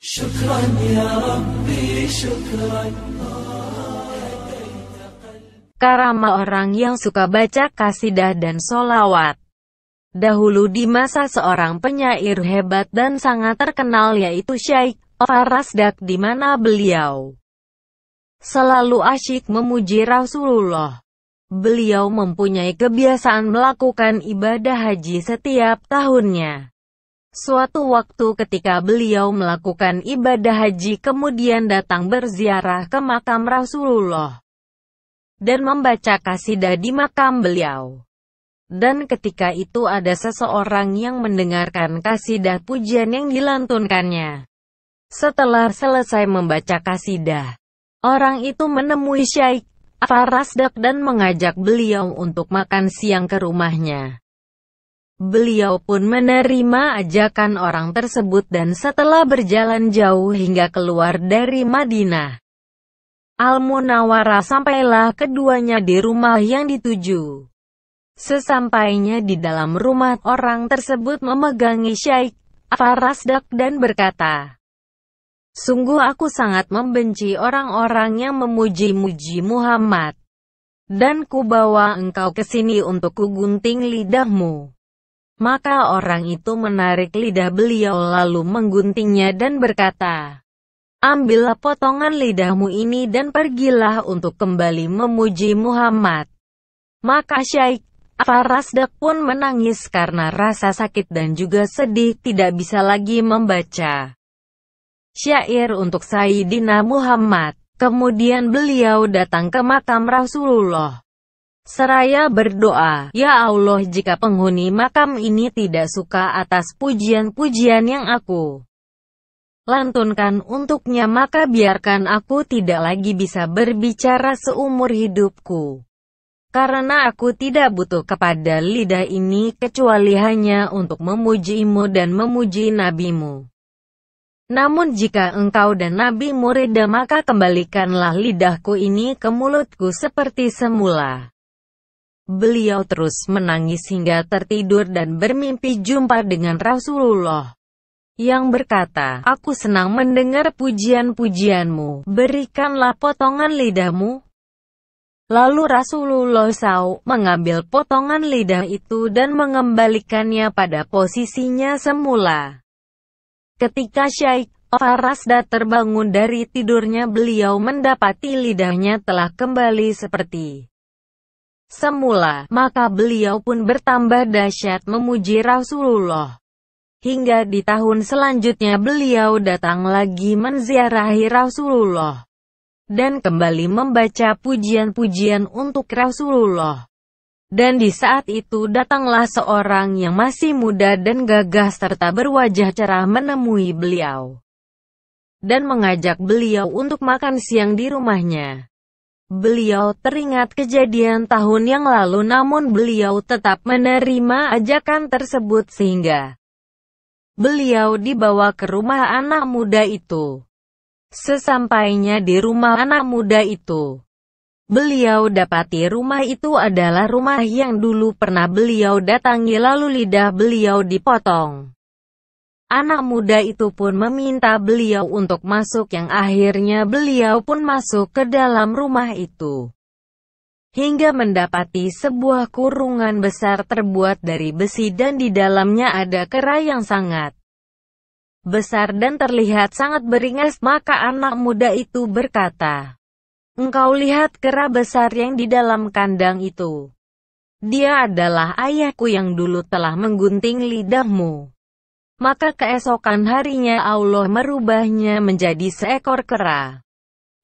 شكرا ya Karama orang yang suka baca kasidah dan solawat. Dahulu di masa seorang penyair hebat dan sangat terkenal yaitu Syaikh Farasdak di mana beliau selalu asyik memuji Rasulullah. Beliau mempunyai kebiasaan melakukan ibadah haji setiap tahunnya. Suatu waktu ketika beliau melakukan ibadah haji kemudian datang berziarah ke makam Rasulullah dan membaca kasidah di makam beliau. Dan ketika itu ada seseorang yang mendengarkan kasidah pujian yang dilantunkannya. Setelah selesai membaca kasidah, orang itu menemui Syaikh Farasdak dan mengajak beliau untuk makan siang ke rumahnya. Beliau pun menerima ajakan orang tersebut dan setelah berjalan jauh hingga keluar dari Madinah, Al-Munawwarah sampailah keduanya di rumah yang dituju. Sesampainya di dalam rumah, orang tersebut memegangi Syaikh Farasdak dan berkata, Sungguh aku sangat membenci orang-orang yang memuji-muji Muhammad. Dan ku bawa engkau ke sini untuk kugunting lidahmu. Maka orang itu menarik lidah beliau lalu mengguntingnya dan berkata, Ambillah potongan lidahmu ini dan pergilah untuk kembali memuji Muhammad. Maka Syaikh Farasdak pun menangis karena rasa sakit dan juga sedih tidak bisa lagi membaca syair untuk Sayyidina Muhammad. Kemudian beliau datang ke makam Rasulullah. Seraya berdoa, Ya Allah jika penghuni makam ini tidak suka atas pujian-pujian yang aku lantunkan untuknya maka biarkan aku tidak lagi bisa berbicara seumur hidupku. Karena aku tidak butuh kepada lidah ini kecuali hanya untuk memujimu dan memuji nabimu. Namun jika engkau dan nabimu reda maka kembalikanlah lidahku ini ke mulutku seperti semula. Beliau terus menangis hingga tertidur dan bermimpi jumpa dengan Rasulullah yang berkata, Aku senang mendengar pujian-pujianmu, berikanlah potongan lidahmu. Lalu Rasulullah SAW mengambil potongan lidah itu dan mengembalikannya pada posisinya semula. Ketika Syaikh Farasda terbangun dari tidurnya beliau mendapati lidahnya telah kembali seperti semula, maka beliau pun bertambah dahsyat memuji Rasulullah. Hingga di tahun selanjutnya beliau datang lagi menziarahi Rasulullah. Dan kembali membaca pujian-pujian untuk Rasulullah. Dan di saat itu datanglah seorang yang masih muda dan gagah serta berwajah cerah menemui beliau. Dan mengajak beliau untuk makan siang di rumahnya. Beliau teringat kejadian tahun yang lalu namun beliau tetap menerima ajakan tersebut sehingga beliau dibawa ke rumah anak muda itu. Sesampainya di rumah anak muda itu, beliau dapati rumah itu adalah rumah yang dulu pernah beliau datangi lalu lidah beliau dipotong. Anak muda itu pun meminta beliau untuk masuk yang akhirnya beliau pun masuk ke dalam rumah itu. Hingga mendapati sebuah kurungan besar terbuat dari besi dan di dalamnya ada kera yang sangat besar dan terlihat sangat beringas. Maka anak muda itu berkata, Engkau lihat kera besar yang di dalam kandang itu. Dia adalah ayahku yang dulu telah menggunting lidahmu. Maka keesokan harinya Allah merubahnya menjadi seekor kera.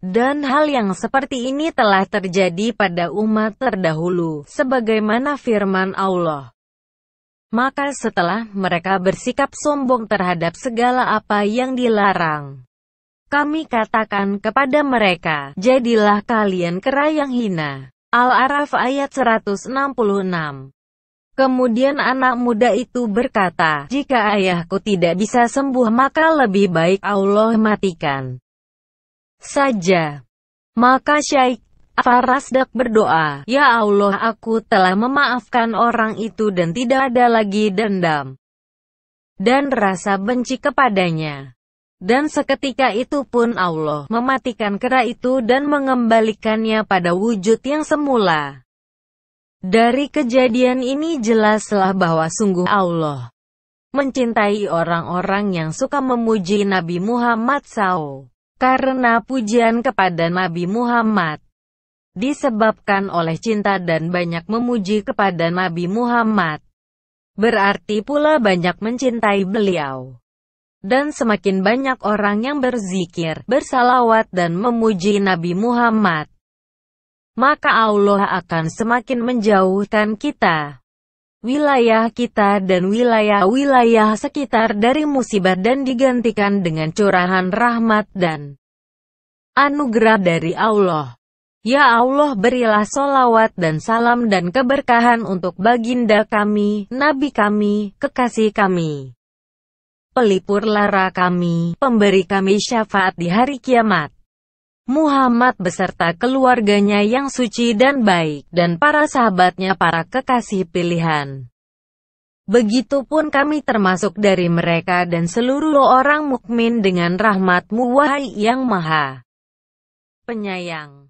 Dan hal yang seperti ini telah terjadi pada umat terdahulu, sebagaimana firman Allah. Maka setelah mereka bersikap sombong terhadap segala apa yang dilarang, kami katakan kepada mereka, jadilah kalian kera yang hina. Al-Araf ayat 166 Kemudian anak muda itu berkata, jika ayahku tidak bisa sembuh maka lebih baik Allah matikan saja. Maka Syaikh Farasdak berdoa, Ya Allah aku telah memaafkan orang itu dan tidak ada lagi dendam dan rasa benci kepadanya. Dan seketika itu pun Allah mematikan kera itu dan mengembalikannya pada wujud yang semula. Dari kejadian ini jelaslah bahwa sungguh Allah mencintai orang-orang yang suka memuji Nabi Muhammad SAW. Karena pujian kepada Nabi Muhammad disebabkan oleh cinta dan banyak memuji kepada Nabi Muhammad. Berarti pula banyak mencintai beliau. Dan semakin banyak orang yang berzikir, bersalawat dan memuji Nabi Muhammad, maka Allah akan semakin menjauhkan kita, wilayah kita dan wilayah-wilayah sekitar dari musibah dan digantikan dengan curahan rahmat dan anugerah dari Allah. Ya Allah berilah solawat dan salam dan keberkahan untuk baginda kami, nabi kami, kekasih kami. Pelipur lara kami, pemberi kami syafaat di hari kiamat. Muhammad beserta keluarganya yang suci dan baik, dan para sahabatnya para kekasih pilihan. Begitupun kami termasuk dari mereka dan seluruh orang mukmin dengan rahmatmu wahai yang maha penyayang.